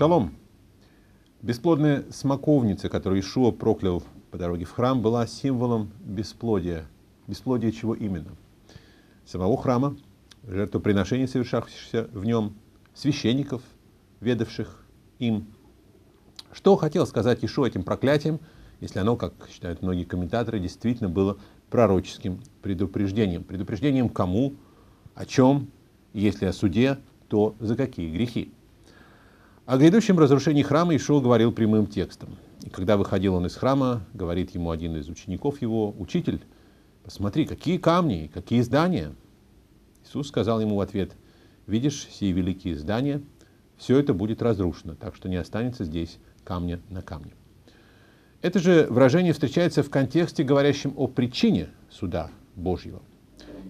Шалом! Бесплодная смоковница, которую Ишуа проклял по дороге в храм, была символом бесплодия. Бесплодия чего именно? Самого храма, жертвоприношения, совершавшихся в нем, священников, ведавших им. Что хотел сказать Ишуа этим проклятием, если оно, как считают многие комментаторы, действительно было пророческим предупреждением. Предупреждением кому, о чем, если о суде, то за какие грехи. О грядущем разрушении храма Ишуа говорил прямым текстом. И когда выходил он из храма, говорит ему один из учеников его, «Учитель, посмотри, какие камни, какие здания!» Иисус сказал ему в ответ, «Видишь, все великие здания, все это будет разрушено, так что не останется здесь камня на камне». Это же выражение встречается в контексте, говорящем о причине суда Божьего.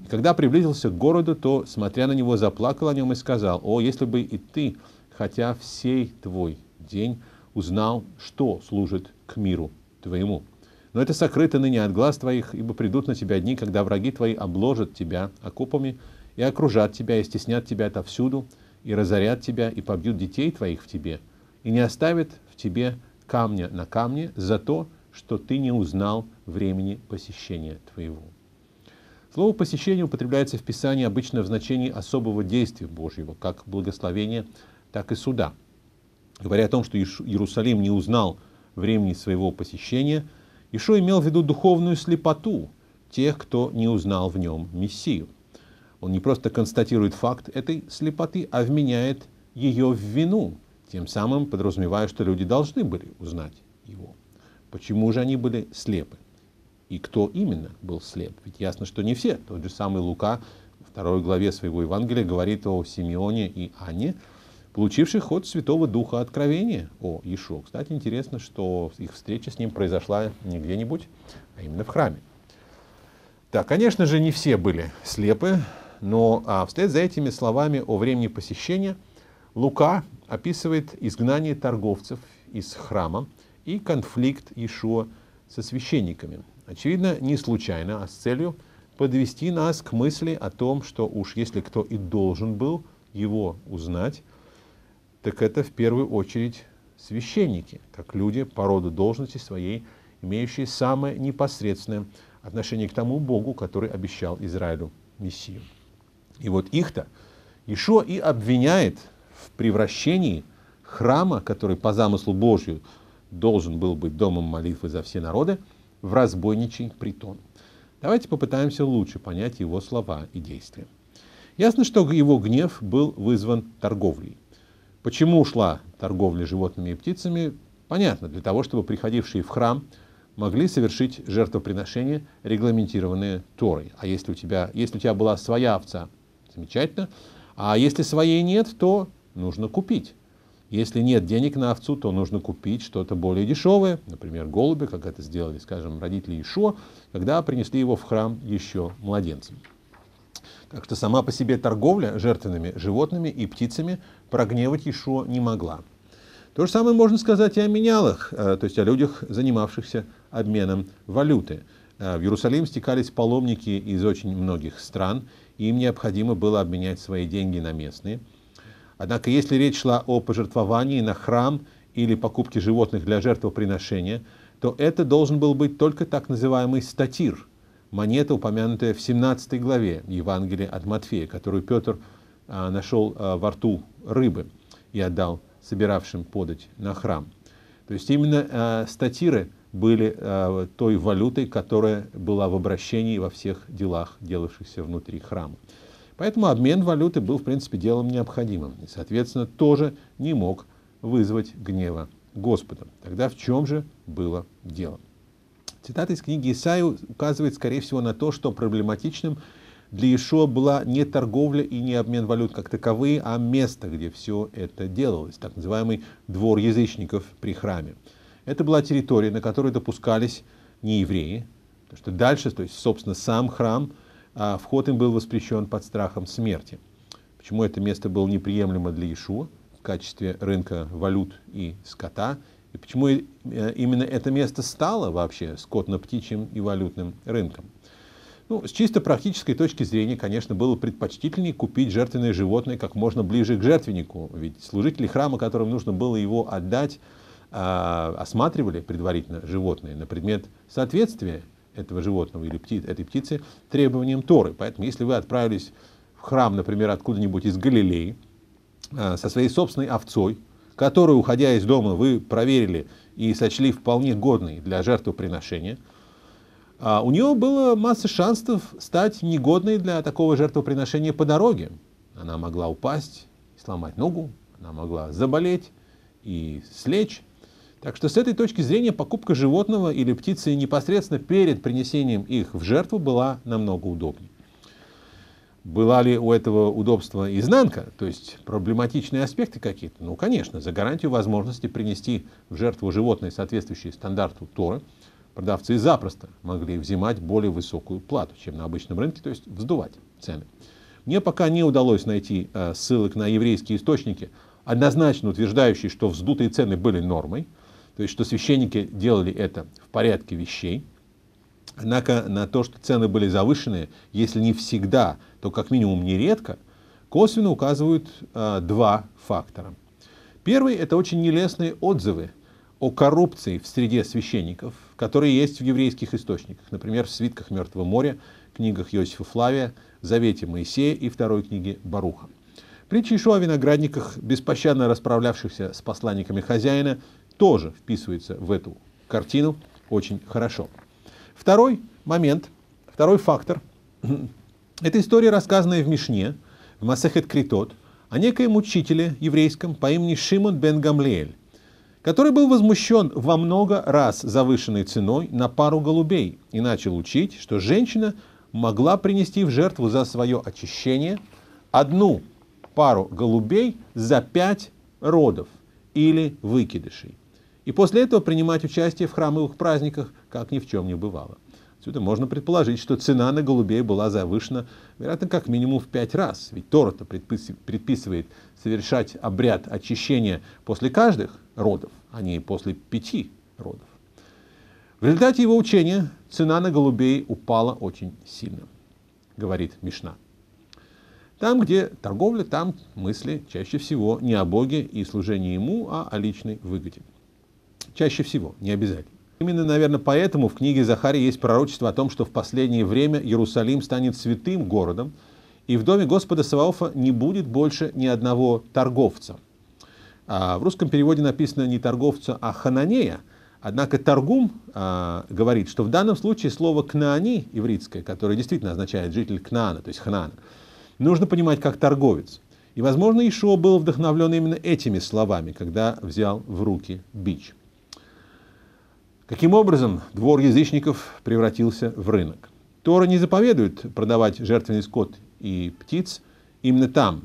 И когда приблизился к городу, то, смотря на него, заплакал о нем и сказал, «О, если бы и ты хотя всей твой день узнал, что служит к миру твоему. Но это сокрыто ныне от глаз твоих, ибо придут на тебя дни, когда враги твои обложат тебя окопами и окружат тебя, и стеснят тебя отовсюду, и разорят тебя, и побьют детей твоих в тебе, и не оставят в тебе камня на камне за то, что ты не узнал времени посещения твоего. Слово «посещение» употребляется в Писании обычно в значении особого действия Божьего, как благословение, так и суда. Говоря о том, что Иерусалим не узнал времени своего посещения, Ишо имел в виду духовную слепоту тех, кто не узнал в нем Мессию. Он не просто констатирует факт этой слепоты, а вменяет ее в вину, тем самым подразумевая, что люди должны были узнать его. Почему же они были слепы? И кто именно был слеп? Ведь ясно, что не все. Тот же самый Лука во второй главе своего Евангелия говорит о Симеоне и Анне, получивший ход Святого Духа откровения о Иешуа. Кстати, интересно, что их встреча с ним произошла не где-нибудь, а именно в храме. Так, конечно же, не все были слепы, но а, вслед за этими словами о времени посещения Лука описывает изгнание торговцев из храма и конфликт Иешуа со священниками. Очевидно, не случайно, а с целью подвести нас к мысли о том, что уж если кто и должен был его узнать, так это в первую очередь священники, как люди по роду должности своей, имеющие самое непосредственное отношение к тому Богу, который обещал Израилю Мессию. И вот их-то Ишуа и обвиняет в превращении храма, который по замыслу Божию должен был быть домом молитвы за все народы, в разбойничий притон. Давайте попытаемся лучше понять его слова и действия. Ясно, что его гнев был вызван торговлей. Почему ушла торговля животными и птицами? Понятно, для того, чтобы приходившие в храм могли совершить жертвоприношения, регламентированные Торой. А если у тебя, если у тебя была своя овца, замечательно. А если своей нет, то нужно купить. Если нет денег на овцу, то нужно купить что-то более дешевое, например, голуби, как это сделали, скажем, родители Ишо, когда принесли его в храм еще младенцем. Так что сама по себе торговля жертвенными животными и птицами прогневать еще не могла. То же самое можно сказать и о менялах, э, то есть о людях, занимавшихся обменом валюты. Э, в Иерусалим стекались паломники из очень многих стран, и им необходимо было обменять свои деньги на местные. Однако, если речь шла о пожертвовании на храм или покупке животных для жертвоприношения, то это должен был быть только так называемый статир – монета, упомянутая в 17 главе Евангелия от Матфея, которую Петр а, нашел а, во рту рыбы и отдал собиравшим подать на храм. То есть именно а, статиры были той валютой, которая была в обращении во всех делах, делавшихся внутри храма. Поэтому обмен валюты был, в принципе, делом необходимым и, соответственно, тоже не мог вызвать гнева Господа. Тогда в чем же было дело? Цитата из книги Исаи указывает, скорее всего, на то, что проблематичным для Иешуа была не торговля и не обмен валют как таковые, а место, где все это делалось, так называемый двор язычников при храме. Это была территория, на которой допускались не евреи, потому что дальше, то есть, собственно, сам храм, а, вход им был воспрещен под страхом смерти. Почему это место было неприемлемо для Иешуа в качестве рынка валют и скота, и почему э, именно это место стало вообще скотно-птичьим и валютным рынком? Ну, с чисто практической точки зрения, конечно, было предпочтительнее купить жертвенное животное как можно ближе к жертвеннику, ведь служители храма, которым нужно было его отдать, а, осматривали предварительно животное на предмет соответствия этого животного или пти, этой птицы требованиям Торы. Поэтому, если вы отправились в храм, например, откуда-нибудь из Галилеи, а, со своей собственной овцой, которую, уходя из дома, вы проверили и сочли вполне годной для жертвоприношения, а у нее было масса шансов стать негодной для такого жертвоприношения по дороге. Она могла упасть, сломать ногу, она могла заболеть и слечь. Так что с этой точки зрения покупка животного или птицы непосредственно перед принесением их в жертву была намного удобнее. Была ли у этого удобства изнанка, то есть проблематичные аспекты какие-то? Ну, конечно, за гарантию возможности принести в жертву животное, соответствующее стандарту Тора, продавцы запросто могли взимать более высокую плату, чем на обычном рынке, то есть вздувать цены. Мне пока не удалось найти э, ссылок на еврейские источники, однозначно утверждающие, что вздутые цены были нормой, то есть что священники делали это в порядке вещей, Однако на то, что цены были завышены, если не всегда, то как минимум нередко, косвенно указывают э, два фактора. Первый – это очень нелестные отзывы о коррупции в среде священников, которые есть в еврейских источниках, например, в «Свитках Мертвого моря», книгах Иосифа Флавия, «Завете Моисея» и второй книге Баруха. Притча Ишуа о виноградниках, беспощадно расправлявшихся с посланниками хозяина, тоже вписывается в эту картину очень хорошо. Второй момент, второй фактор. Это история, рассказанная в Мишне, в Масехет Критот, о некоем учителе еврейском по имени Шимон бен Гамлиэль, который был возмущен во много раз завышенной ценой на пару голубей и начал учить, что женщина могла принести в жертву за свое очищение одну пару голубей за пять родов или выкидышей и после этого принимать участие в храмовых праздниках, как ни в чем не бывало. Отсюда можно предположить, что цена на голубей была завышена, вероятно, как минимум в пять раз. Ведь Тора-то предписывает совершать обряд очищения после каждых родов, а не после пяти родов. В результате его учения цена на голубей упала очень сильно, говорит Мишна. Там, где торговля, там мысли чаще всего не о Боге и служении Ему, а о личной выгоде. Чаще всего, не обязательно. Именно, наверное, поэтому в книге Захарии есть пророчество о том, что в последнее время Иерусалим станет святым городом, и в доме Господа Саваофа не будет больше ни одного торговца. А в русском переводе написано не торговца, а хананея. Однако Торгум а, говорит, что в данном случае слово «кнаани» ивритское, которое действительно означает «житель Кнаана», то есть «хнаана», нужно понимать как торговец. И, возможно, Ишуа был вдохновлен именно этими словами, когда взял в руки бич. Каким образом двор язычников превратился в рынок? Тора не заповедует продавать жертвенный скот и птиц именно там.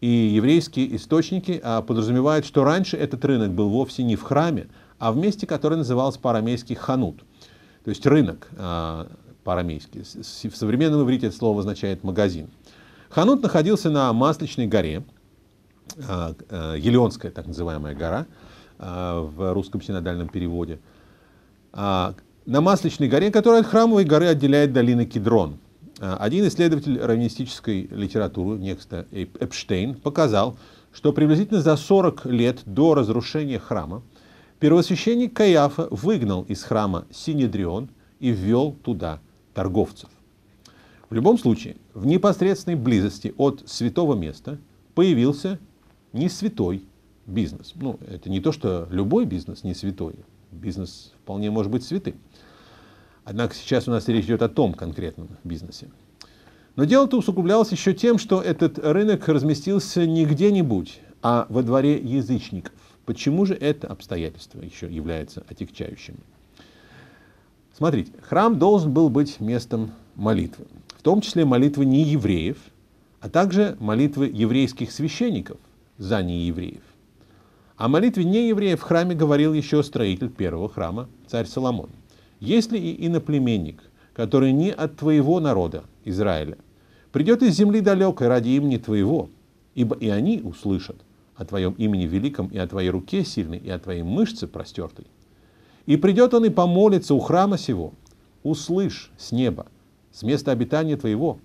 И еврейские источники а, подразумевают, что раньше этот рынок был вовсе не в храме, а в месте, которое называлось парамейский ханут, то есть рынок а, парамейский. В современном иврите это слово означает магазин. Ханут находился на Масличной горе, а, э, Елеонская так называемая гора в русском синодальном переводе – а, на Масличной горе, которая от Храмовой горы отделяет долина Кедрон. А, один исследователь равнинистической литературы, некто Эпштейн, показал, что приблизительно за 40 лет до разрушения храма первосвященник Каяфа выгнал из храма Синедрион и ввел туда торговцев. В любом случае, в непосредственной близости от святого места появился не святой бизнес. Ну, это не то, что любой бизнес не святой, бизнес вполне может быть святым. Однако сейчас у нас речь идет о том конкретном бизнесе. Но дело-то усугублялось еще тем, что этот рынок разместился не где-нибудь, а во дворе язычников. Почему же это обстоятельство еще является отягчающим? Смотрите, храм должен был быть местом молитвы, в том числе молитвы неевреев, а также молитвы еврейских священников за неевреев. О молитве неевреев в храме говорил еще строитель первого храма, царь Соломон. «Если и иноплеменник, который не от твоего народа, Израиля, придет из земли далекой ради имени твоего, ибо и они услышат о твоем имени великом и о твоей руке сильной и о твоей мышце простертой. И придет он и помолится у храма сего, услышь с неба, с места обитания твоего,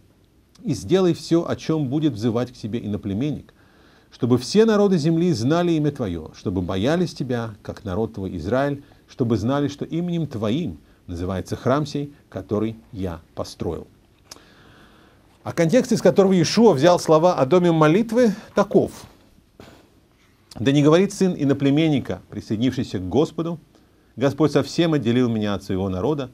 и сделай все, о чем будет взывать к себе иноплеменник, чтобы все народы земли знали имя Твое, чтобы боялись Тебя, как народ Твой Израиль, чтобы знали, что именем Твоим называется храм сей, который я построил». А контекст, из которого Иешуа взял слова о доме молитвы, таков. «Да не говорит сын иноплеменника, присоединившийся к Господу, Господь совсем отделил меня от своего народа,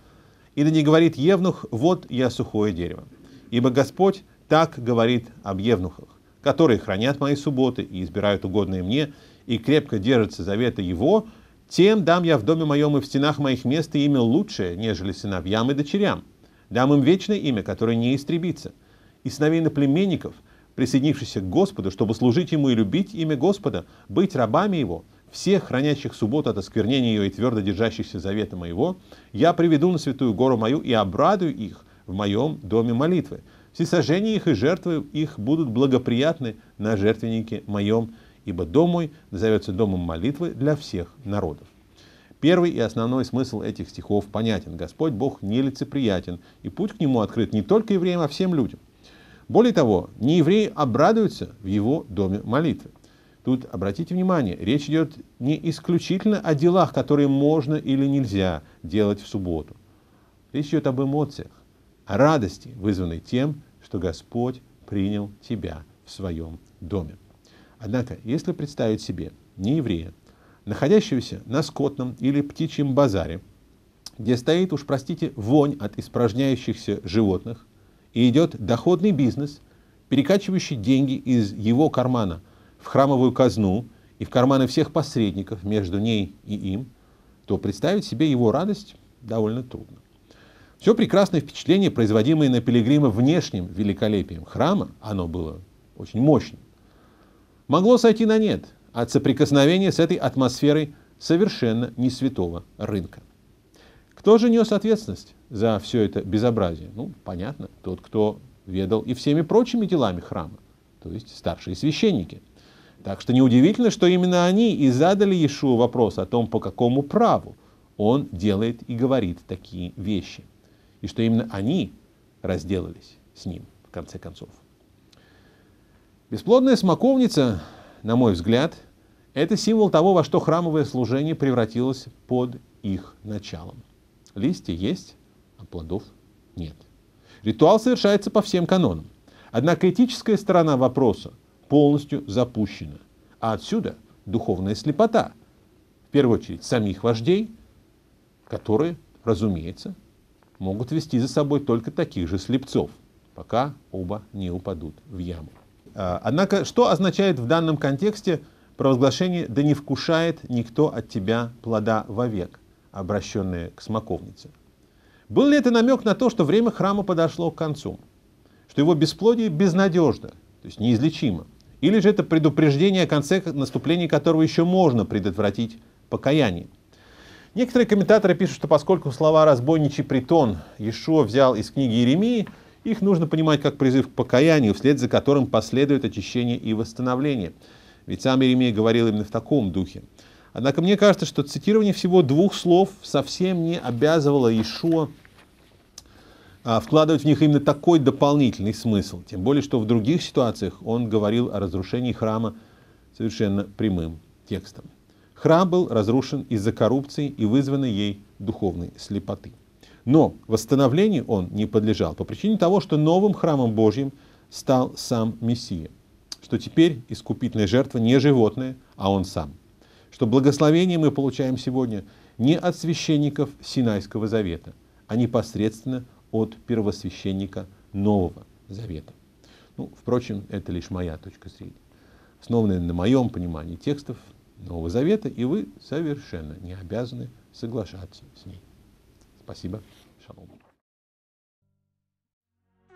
и да не говорит Евнух, вот я сухое дерево. Ибо Господь так говорит об Евнухах которые хранят мои субботы и избирают угодные мне, и крепко держатся завета его, тем дам я в доме моем и в стенах моих мест имя лучшее, нежели сыновьям и дочерям. Дам им вечное имя, которое не истребится. И сыновей на племенников, присоединившихся к Господу, чтобы служить Ему и любить имя Господа, быть рабами Его, всех, хранящих субботу от осквернения ее и твердо держащихся завета моего, я приведу на святую гору мою и обрадую их в моем доме молитвы. Всесожжение их и жертвы их будут благоприятны на жертвеннике моем, ибо дом мой назовется домом молитвы для всех народов. Первый и основной смысл этих стихов понятен. Господь Бог нелицеприятен, и путь к Нему открыт не только евреям, а всем людям. Более того, не евреи обрадуются в его доме молитвы. Тут обратите внимание, речь идет не исключительно о делах, которые можно или нельзя делать в субботу. Речь идет об эмоциях, о радости, вызванной тем, что Господь принял тебя в своем доме. Однако, если представить себе нееврея, находящегося на скотном или птичьем базаре, где стоит, уж простите, вонь от испражняющихся животных, и идет доходный бизнес, перекачивающий деньги из его кармана в храмовую казну и в карманы всех посредников между ней и им, то представить себе его радость довольно трудно. Все прекрасное впечатление, производимое на пилигрима внешним великолепием храма, оно было очень мощным, могло сойти на нет от соприкосновения с этой атмосферой совершенно не святого рынка. Кто же нес ответственность за все это безобразие? Ну, понятно, тот, кто ведал и всеми прочими делами храма, то есть старшие священники. Так что неудивительно, что именно они и задали Иешуа вопрос о том, по какому праву он делает и говорит такие вещи и что именно они разделались с ним, в конце концов. Бесплодная смоковница, на мой взгляд, это символ того, во что храмовое служение превратилось под их началом. Листья есть, а плодов нет. Ритуал совершается по всем канонам. Однако этическая сторона вопроса полностью запущена. А отсюда духовная слепота, в первую очередь самих вождей, которые, разумеется, могут вести за собой только таких же слепцов, пока оба не упадут в яму. А, однако, что означает в данном контексте провозглашение «да не вкушает никто от тебя плода вовек», обращенное к смоковнице? Был ли это намек на то, что время храма подошло к концу, что его бесплодие безнадежно, то есть неизлечимо, или же это предупреждение о конце наступления которого еще можно предотвратить покаянием? Некоторые комментаторы пишут, что поскольку слова «разбойничий притон» Ешо взял из книги Иеремии, их нужно понимать как призыв к покаянию, вслед за которым последует очищение и восстановление. Ведь сам Иеремия говорил именно в таком духе. Однако мне кажется, что цитирование всего двух слов совсем не обязывало Иешуа а, вкладывать в них именно такой дополнительный смысл. Тем более, что в других ситуациях он говорил о разрушении храма совершенно прямым текстом. Храм был разрушен из-за коррупции и вызванной ей духовной слепоты. Но восстановлению он не подлежал по причине того, что новым храмом Божьим стал сам Мессия, что теперь искупительная жертва не животное, а он сам, что благословение мы получаем сегодня не от священников Синайского завета, а непосредственно от первосвященника Нового Завета. Ну, впрочем, это лишь моя точка зрения. Основанная на моем понимании текстов, Нового Завета, и вы совершенно не обязаны соглашаться с ней. Спасибо. Шалом.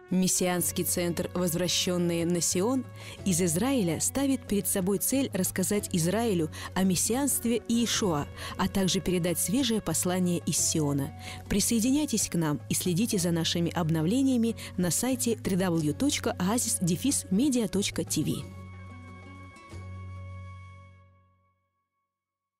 Мессианский центр «Возвращенные на Сион» из Израиля ставит перед собой цель рассказать Израилю о мессианстве и Иешуа, а также передать свежее послание из Сиона. Присоединяйтесь к нам и следите за нашими обновлениями на сайте www.oasis-media.tv.